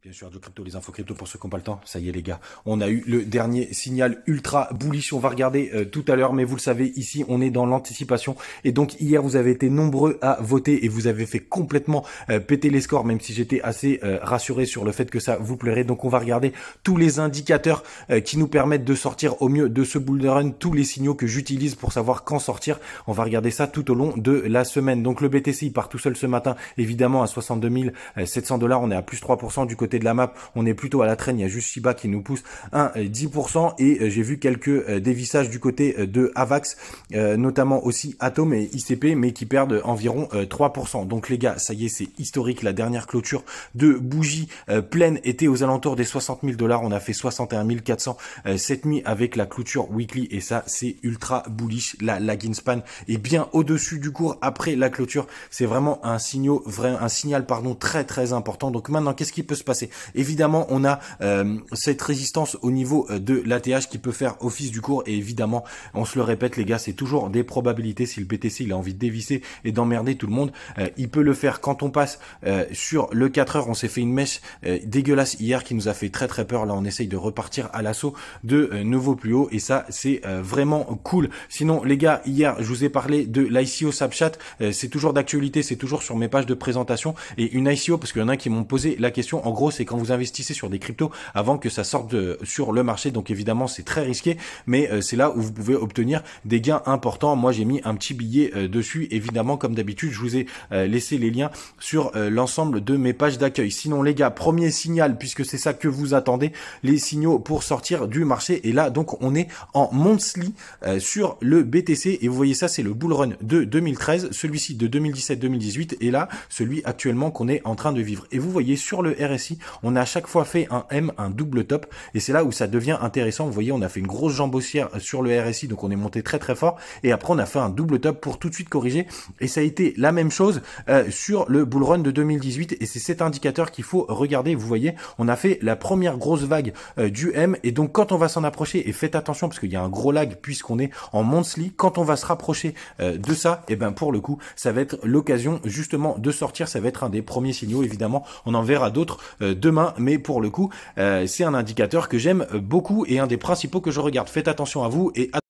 Bien sûr, Crypto, les infos crypto pour ceux qui n'ont pas le temps. Ça y est, les gars. On a eu le dernier signal ultra bullish. On va regarder euh, tout à l'heure, mais vous le savez, ici, on est dans l'anticipation. Et donc, hier, vous avez été nombreux à voter et vous avez fait complètement euh, péter les scores, même si j'étais assez euh, rassuré sur le fait que ça vous plairait. Donc, on va regarder tous les indicateurs qui nous permettent de sortir au mieux de ce bull run, tous les signaux que j'utilise pour savoir quand sortir. On va regarder ça tout au long de la semaine. Donc, le BTC part tout seul ce matin, évidemment, à 62 700 dollars. On est à plus 3% du côté côté de la map, on est plutôt à la traîne, il y a juste Shiba qui nous pousse 1 10% euh, et euh, j'ai vu quelques euh, dévissages du côté de Avax, notamment aussi Atom et ICP, mais qui perdent environ 3%. Donc les gars, ça y est, c'est historique, la dernière clôture de bougie pleine était aux alentours des 60 000 dollars, on a fait 61 400 cette nuit avec la clôture weekly et ça c'est ultra bullish, la lagging span est bien au-dessus du cours après la clôture, c'est vraiment un, signal, vrai, un signal pardon, très très important. Donc maintenant, qu'est-ce qui peut se passer Évidemment, on a euh, cette résistance au niveau euh, de l'ATH qui peut faire office du cours. Et évidemment, on se le répète, les gars, c'est toujours des probabilités. Si le BTC il a envie de dévisser et d'emmerder tout le monde, euh, il peut le faire. Quand on passe sur le 4 heures, on s'est fait une mèche dégueulasse hier qui nous a fait très très peur. Là, on essaye de repartir à l'assaut de nouveau plus haut Et ça, c'est vraiment cool. Sinon, les gars, hier, je vous ai parlé de l'ICO Snapchat. c'est toujours d'actualité, c'est toujours sur mes pages de présentation. Et une ICO, parce qu'il y en a qui m'ont posé la question. En gros, c'est quand vous investissez sur des cryptos avant que ça sorte euh, sur le marché. Donc évidemment, c'est très risqué, mais euh, c'est là où vous pouvez obtenir des gains importants. Moi, j'ai mis un petit billet euh, dessus. Évidemment, comme d'habitude, je vous ai laissé les liens sur l'ensemble de mes pages d'accueil. Sinon, les gars, premier signal, puisque c'est ça que vous attendez, les signaux pour sortir du marché. Et là, donc, on est en monthly sur le BTC. Et vous voyez ça, c'est le bull run de 2013, celui-ci de 2017-2018, et là, celui actuellement qu'on est en train de vivre. Et vous voyez sur le RSI, on a à chaque fois fait un M, un double top, et c'est là où ça devient intéressant. Vous voyez, on a fait une grosse jambe euh, sur le RSI, donc on est monté très très fort, et après on a fait un double top pour tout de suite corriger, et ça a été la même chose euh, sur le bull run de 2018, et c'est cet indicateur qu'il faut regarder. Vous voyez, on a fait la première grosse vague euh, du M, et donc quand on va s'en approcher, et faites attention parce qu'il y a un gros lag puisqu'on est en monthly, quand on va se rapprocher de ça, et ben pour le coup, ça va être l'occasion justement de sortir, ça va être un des premiers signaux, évidemment, on en verra d'autres euh, demain, mais pour le coup, euh, c'est un indicateur que j'aime beaucoup et un des principaux que je regarde. Faites attention à vous et à